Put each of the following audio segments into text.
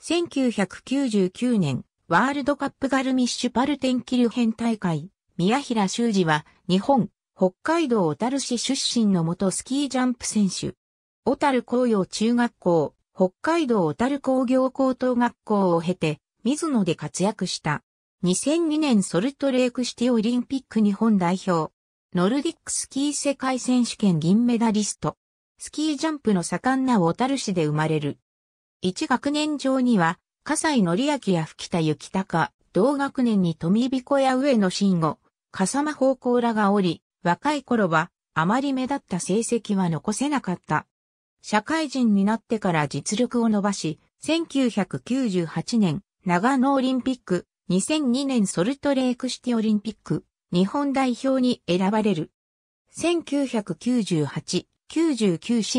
1999年、ワールドカップガルミッシュパルテンキル編大会、宮平修二は、日本、北海道小樽市出身の元スキージャンプ選手。小樽工業中学校、北海道小樽工業高等学校を経て、水野で活躍した。2002年ソルトレークシティオリンピック日本代表。ノルディックスキー世界選手権銀メダリスト。スキージャンプの盛んな小樽市で生まれる。一学年上には、笠井則明や吹田幸隆、同学年に富彦や上野慎吾、笠間方向らがおり、若い頃は、あまり目立った成績は残せなかった。社会人になってから実力を伸ばし、1998年、長野オリンピック、2002年ソルトレークシティオリンピック、日本代表に選ばれる。1998-99シ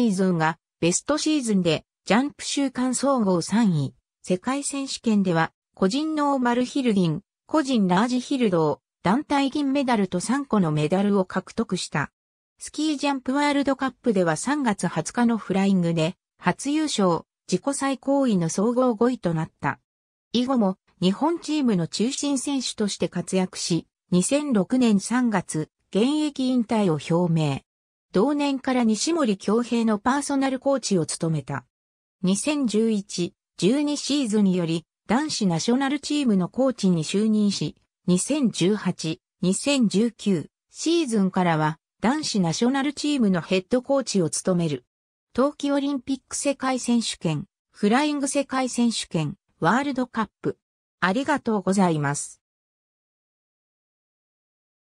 ーズンがベストシーズンでジャンプ週間総合3位、世界選手権では、個人ノーマルヒルデン、個人ラージヒルドを、団体銀メダルと3個のメダルを獲得した。スキージャンプワールドカップでは3月20日のフライングで、初優勝、自己最高位の総合5位となった。以後も、日本チームの中心選手として活躍し、2006年3月、現役引退を表明。同年から西森京平のパーソナルコーチを務めた。2011、12シーズンにより男子ナショナルチームのコーチに就任し、2018、2019シーズンからは男子ナショナルチームのヘッドコーチを務める。冬季オリンピック世界選手権、フライング世界選手権、ワールドカップ。ありがとうございます。